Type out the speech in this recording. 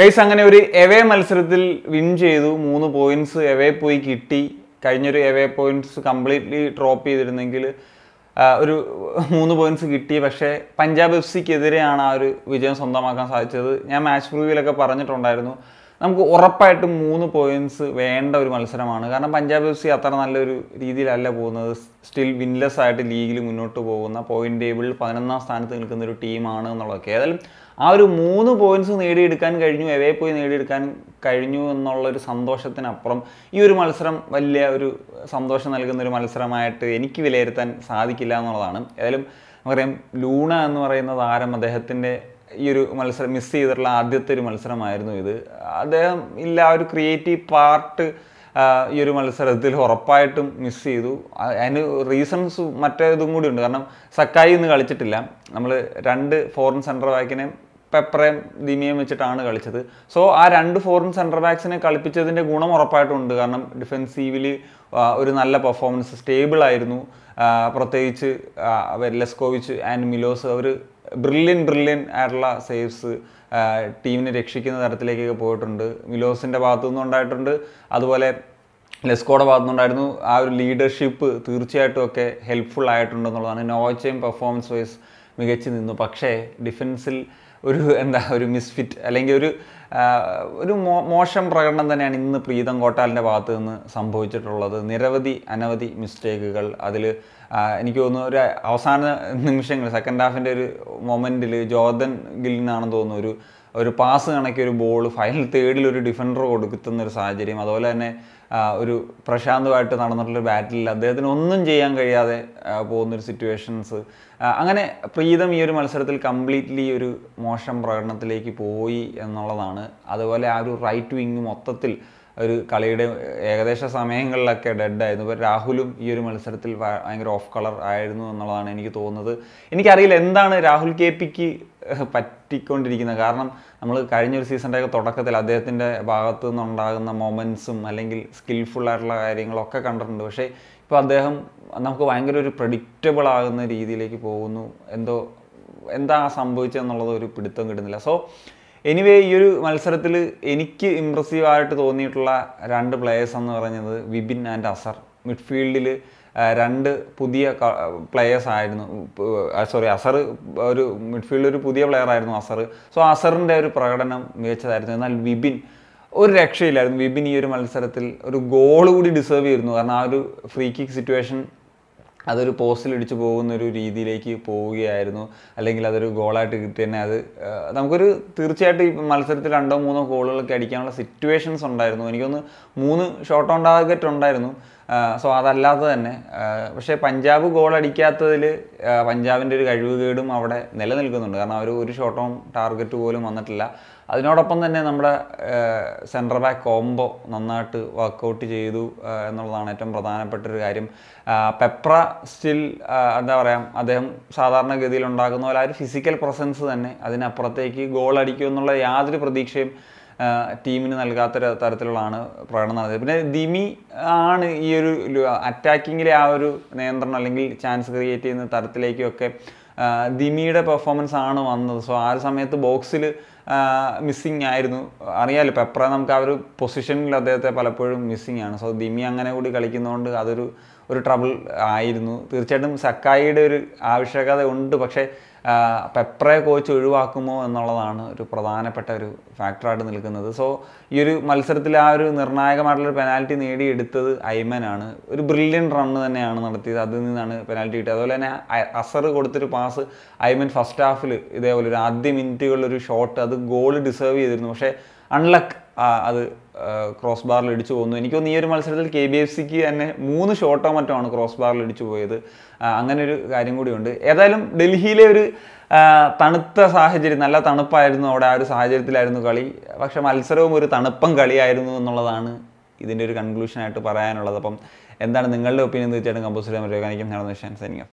guys അങ്ങനെ ഒരു away മത്സരത്തിൽ വിൻ ചെയ്തു മൂന്ന് പോയിന്റ്സ് എവേ പോയി കിട്ടി കഴിഞ്ഞൊരു എവേ പോയിന്റ്സ് കംപ്ലീറ്റ്ലി ഡ്രോപ്പ് ചെയ്തിരുന്നെങ്കിൽ ഒരു മൂന്ന് പോയിന്റ്സ് കിട്ടി പക്ഷേ പഞ്ചാബ് എഫ് സിക്കെതിരെയാണ് ആ ഒരു വിജയം സ്വന്തമാക്കാൻ സാധിച്ചത് ഞാൻ മാച്ച് പ്രൂവിലൊക്കെ പറഞ്ഞിട്ടുണ്ടായിരുന്നു നമുക്ക് ഉറപ്പായിട്ടും മൂന്ന് പോയിന്റ്സ് വേണ്ട ഒരു മത്സരമാണ് കാരണം പഞ്ചാബ് എഫ് സി അത്ര നല്ലൊരു രീതിയിലല്ല പോകുന്നത് സ്റ്റിൽ വിൻലെസ് ആയിട്ട് ലീഗിൽ മുന്നോട്ട് പോകുന്ന പോയിന്റ് ടേബിളിൽ പതിനൊന്നാം സ്ഥാനത്ത് നിൽക്കുന്ന ഒരു ടീമാണ് എന്നുള്ളതൊക്കെ ഏതായാലും ആ ഒരു മൂന്ന് പോയിന്റ്സ് നേടിയെടുക്കാൻ കഴിഞ്ഞു എവേ പോയി നേടിയെടുക്കാൻ കഴിഞ്ഞു എന്നുള്ള ഒരു സന്തോഷത്തിനപ്പുറം ഈ ഒരു മത്സരം വലിയ ഒരു സന്തോഷം നൽകുന്ന ഒരു മത്സരമായിട്ട് എനിക്ക് വിലയിരുത്താൻ സാധിക്കില്ല എന്നുള്ളതാണ് ഏതായാലും നമുക്കറിയാം ലൂണ എന്ന് പറയുന്ന താരം അദ്ദേഹത്തിൻ്റെ ഈ ഒരു മത്സരം മിസ് ചെയ്തിട്ടുള്ള ആദ്യത്തെ ഒരു മത്സരമായിരുന്നു ഇത് അദ്ദേഹം ഇല്ല ആ ഒരു ക്രിയേറ്റീവ് പാർട്ട് ഈ ഒരു മത്സരത്തിൽ ഉറപ്പായിട്ടും മിസ് ചെയ്തു അതിന് റീസൺസ് മറ്റേതും കൂടി ഉണ്ട് കാരണം സക്കായി ഇന്ന് കളിച്ചിട്ടില്ല നമ്മൾ രണ്ട് ഫോറിൻ സെൻറ്റർ ബാക്കിനെയും പെപ്പറേയും ദിമിയും വെച്ചിട്ടാണ് കളിച്ചത് സോ ആ രണ്ട് ഫോറിൻ സെൻറ്റർ ബാക്സിനെ കളിപ്പിച്ചതിൻ്റെ ഗുണം ഉറപ്പായിട്ടുണ്ട് കാരണം ഡിഫെൻസീവില് ഒരു നല്ല പെർഫോമൻസ് സ്റ്റേബിൾ ആയിരുന്നു പ്രത്യേകിച്ച് ലെസ്കോവിച്ച് ആൻഡ് മിലോസ് അവർ ബ്രില്യൻ ബ്രില്യൻ ആയിട്ടുള്ള സേവ്സ് ടീമിനെ രക്ഷിക്കുന്ന തരത്തിലേക്കൊക്കെ പോയിട്ടുണ്ട് മിലോസിൻ്റെ ഭാഗത്തു നിന്നുണ്ടായിട്ടുണ്ട് അതുപോലെ ലെസ്കോയുടെ നിന്നുണ്ടായിരുന്നു ആ ഒരു ലീഡർഷിപ്പ് തീർച്ചയായിട്ടും ഒക്കെ ഹെൽപ്ഫുൾ ആയിട്ടുണ്ടെന്നുള്ളതാണ് നോവച്ചയും പെർഫോമൻസ് വൈസ് മികച്ചു നിന്നു പക്ഷേ ഡിഫൻസിൽ ഒരു എന്താ ഒരു മിസ്ഫിറ്റ് അല്ലെങ്കിൽ ഒരു ഒരു മോശം പ്രകടനം തന്നെയാണ് ഇന്ന് പ്രീതം കോട്ടാലിൻ്റെ ഭാഗത്ത് നിന്ന് സംഭവിച്ചിട്ടുള്ളത് നിരവധി അനവധി മിസ്റ്റേക്കുകൾ അതിൽ എനിക്ക് തോന്നുന്നു ഒരു അവസാന നിമിഷങ്ങൾ സെക്കൻഡ് ഹാഫിൻ്റെ ഒരു മൊമെൻറ്റിൽ ജോർദൻ ഗില്ലിനാണെന്ന് തോന്നുന്നു ഒരു ഒരു പാസ് കണക്കി ഒരു ബോൾ ഫൈനൽ തേർഡിൽ ഒരു ഡിഫൻഡർ കൊടുക്കുന്ന ഒരു സാഹചര്യം അതുപോലെ തന്നെ ഒരു പ്രശാന്തമായിട്ട് നടന്നിട്ടുള്ള ബാറ്റിൽ അദ്ദേഹത്തിന് ഒന്നും ചെയ്യാൻ കഴിയാതെ പോകുന്നൊരു സിറ്റുവേഷൻസ് അങ്ങനെ പ്രീതം ഈ ഒരു മത്സരത്തിൽ കംപ്ലീറ്റ്ലി ഒരു മോശം പ്രകടനത്തിലേക്ക് പോയി എന്നുള്ളതാണ് അതുപോലെ ആ ഒരു റൈറ്റ് വിങ് മൊത്തത്തിൽ ഒരു കളിയുടെ ഏകദേശ സമയങ്ങളിലൊക്കെ ഡെഡായിരുന്നു ഇപ്പോൾ രാഹുലും ഈ ഒരു മത്സരത്തിൽ ഭയങ്കര ഓഫ് കളർ ആയിരുന്നു എന്നുള്ളതാണ് എനിക്ക് തോന്നുന്നത് എനിക്കറിയില്ല എന്താണ് രാഹുൽ കെ പിക്ക് പറ്റിക്കൊണ്ടിരിക്കുന്നത് കാരണം നമ്മൾ കഴിഞ്ഞൊരു ഒക്കെ തുടക്കത്തിൽ അദ്ദേഹത്തിൻ്റെ ഭാഗത്തു നിന്നുണ്ടാകുന്ന മൊമെൻസും അല്ലെങ്കിൽ സ്കിൽഫുള്ളായിട്ടുള്ള കാര്യങ്ങളൊക്കെ കണ്ടിട്ടുണ്ട് പക്ഷേ ഇപ്പോൾ അദ്ദേഹം നമുക്ക് ഭയങ്കര ഒരു പ്രഡിക്റ്റബിൾ ആകുന്ന രീതിയിലേക്ക് പോകുന്നു എന്തോ എന്താ സംഭവിച്ചതെന്നുള്ളത് ഒരു പിടുത്തം കിട്ടുന്നില്ല സോ എനിവേ ഈ ഒരു മത്സരത്തിൽ എനിക്ക് ഇമ്പ്രസീവായിട്ട് തോന്നിയിട്ടുള്ള രണ്ട് പ്ലേയേഴ്സ് എന്ന് പറയുന്നത് വിപിൻ ആൻഡ് അസർ മിഡ്ഫീൽഡിൽ രണ്ട് പുതിയ പ്ലെയേഴ്സ് ആയിരുന്നു സോറി അസർ ഒരു മിഡ്ഫീൽഡ് ഒരു പുതിയ പ്ലെയർ ആയിരുന്നു അസർ സോ അസറിൻ്റെ ഒരു പ്രകടനം മികച്ചതായിരുന്നു എന്നാൽ വിപിൻ ഒരു രക്ഷയില്ലായിരുന്നു വിപിൻ ഈ ഒരു മത്സരത്തിൽ ഒരു ഗോൾ കൂടി ഡിസേർവ് ചെയ്തിരുന്നു കാരണം ആ ഒരു ഫ്രീ കിക്ക് സിറ്റുവേഷൻ അതൊരു പോസ്റ്റിൽ ഇടിച്ചു പോകുന്ന ഒരു രീതിയിലേക്ക് പോവുകയായിരുന്നു അല്ലെങ്കിൽ അതൊരു ഗോളായിട്ട് കിട്ടി തന്നെ അത് നമുക്കൊരു തീർച്ചയായിട്ടും ഈ മത്സരത്തിൽ രണ്ടോ മൂന്നോ ഗോളുകളൊക്കെ അടിക്കാനുള്ള സിറ്റുവേഷൻസ് ഉണ്ടായിരുന്നു എനിക്കൊന്ന് മൂന്ന് ഷോട്ട് ഓൺ ടാർഗറ്റ് ഉണ്ടായിരുന്നു സോ അതല്ലാതെ തന്നെ പക്ഷേ പഞ്ചാബ് ഗോൾ അടിക്കാത്തതിൽ പഞ്ചാബിൻ്റെ ഒരു കേടും അവിടെ നിലനിൽക്കുന്നുണ്ട് കാരണം അവർ ഒരു ഷോർട്ട് ഓൺ ടാർഗറ്റ് പോലും വന്നിട്ടില്ല അതിനോടൊപ്പം തന്നെ നമ്മുടെ സെൻട്രൽ ബാക്ക് കോംബോ നന്നായിട്ട് വർക്കൗട്ട് ചെയ്തു എന്നുള്ളതാണ് ഏറ്റവും പ്രധാനപ്പെട്ട ഒരു കാര്യം പെപ്ര സ്റ്റിൽ എന്താ പറയുക അദ്ദേഹം സാധാരണഗതിയിൽ ഉണ്ടാക്കുന്ന പോലെ ആ ഒരു ഫിസിക്കൽ പ്രസൻസ് തന്നെ അതിനപ്പുറത്തേക്ക് ഗോൾ അടിക്കുമെന്നുള്ള യാതൊരു പ്രതീക്ഷയും ടീമിന് നൽകാത്ത തരത്തിലുള്ളതാണ് പ്രകടനം നടത്തിയത് പിന്നെ ദിമി ആണ് ഈ ഒരു അറ്റാക്കിങ്ങിലെ ആ ഒരു നിയന്ത്രണം അല്ലെങ്കിൽ ചാൻസ് ക്രിയേറ്റ് ചെയ്യുന്ന തരത്തിലേക്കൊക്കെ ദിമിയുടെ പെർഫോമൻസ് ആണ് വന്നത് സോ ആ ഒരു സമയത്ത് ബോക്സിൽ മിസ്സിങ് ആയിരുന്നു അറിയാമല്ലോ പെപ്ര നമുക്ക് ആ ഒരു പൊസിഷനിൽ അദ്ദേഹത്തെ പലപ്പോഴും മിസ്സിങ് ആണ് സോ ദിമി അങ്ങനെ കൂടി കളിക്കുന്നതുകൊണ്ട് അതൊരു ഒരു ട്രബിൾ ആയിരുന്നു തീർച്ചയായിട്ടും സക്കായിയുടെ ഒരു ആവശ്യകത ഉണ്ട് പക്ഷേ പെപ്രെ കോച്ച് ഒഴിവാക്കുമോ എന്നുള്ളതാണ് ഒരു പ്രധാനപ്പെട്ട ഒരു ഫാക്ടറായിട്ട് നിൽക്കുന്നത് സോ ഈ ഒരു മത്സരത്തിൽ ആ ഒരു നിർണായകമായിട്ടുള്ളൊരു പെനാൽറ്റി നേടിയെടുത്തത് ഐമനാണ് ഒരു ബ്രില്യൻ റണ്ണ് തന്നെയാണ് നടത്തിയത് അതിൽ നിന്നാണ് പെനാൽറ്റി കിട്ടിയത് അതുപോലെ തന്നെ അസർ കൊടുത്തൊരു പാസ് ഐമൻ ഫസ്റ്റ് ഹാഫിൽ ഇതേപോലെ ഒരു ആദ്യ മിനിറ്റുകളിലൊരു ഷോട്ട് അത് ഗോൾ ഡിസേർവ് ചെയ്തിരുന്നു പക്ഷേ അൺലക്ക് അത് ക്രോസ് ബാറിൽ ഇടിച്ചു പോകുന്നു എനിക്ക് തോന്നുന്നു ഈ ഒരു മത്സരത്തിൽ കെ ബി എഫ് സിക്ക് തന്നെ മൂന്ന് ഷോട്ടോ മറ്റോ ആണ് ക്രോസ് ബാറിൽ ഇടിച്ചു പോയത് അങ്ങനെ ഒരു കാര്യം കൂടിയുണ്ട് ഏതായാലും ഡൽഹിയിലെ ഒരു തണുത്ത സാഹചര്യം നല്ല തണുപ്പായിരുന്നു അവിടെ ആ ഒരു സാഹചര്യത്തിലായിരുന്നു കളി പക്ഷെ മത്സരവും ഒരു തണുപ്പം കളിയായിരുന്നു എന്നുള്ളതാണ് ഇതിൻ്റെ ഒരു കൺക്ലൂഷനായിട്ട് പറയാനുള്ളത് അപ്പം എന്താണ് നിങ്ങളുടെ ഒപ്പീനിയൻ തീർച്ചയായിട്ടും കമ്പോസർ മറ്റോ കാണിക്കും നടന്ന വിഷയം സൈനിക